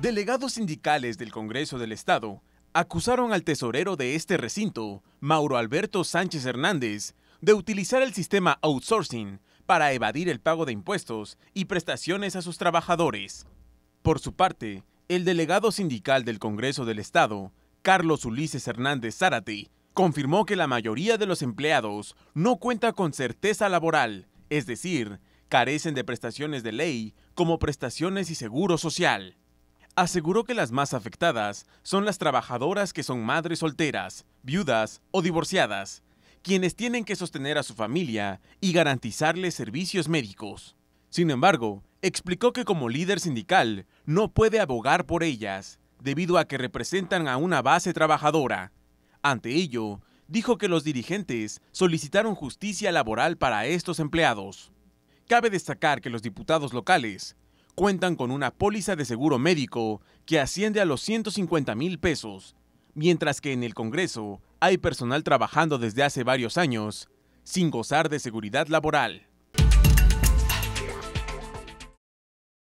Delegados sindicales del Congreso del Estado acusaron al tesorero de este recinto, Mauro Alberto Sánchez Hernández, de utilizar el sistema outsourcing para evadir el pago de impuestos y prestaciones a sus trabajadores. Por su parte, el delegado sindical del Congreso del Estado, Carlos Ulises Hernández Zárate, confirmó que la mayoría de los empleados no cuenta con certeza laboral, es decir, carecen de prestaciones de ley como prestaciones y seguro social aseguró que las más afectadas son las trabajadoras que son madres solteras, viudas o divorciadas, quienes tienen que sostener a su familia y garantizarles servicios médicos. Sin embargo, explicó que como líder sindical no puede abogar por ellas, debido a que representan a una base trabajadora. Ante ello, dijo que los dirigentes solicitaron justicia laboral para estos empleados. Cabe destacar que los diputados locales cuentan con una póliza de seguro médico que asciende a los 150 mil pesos, mientras que en el Congreso hay personal trabajando desde hace varios años sin gozar de seguridad laboral.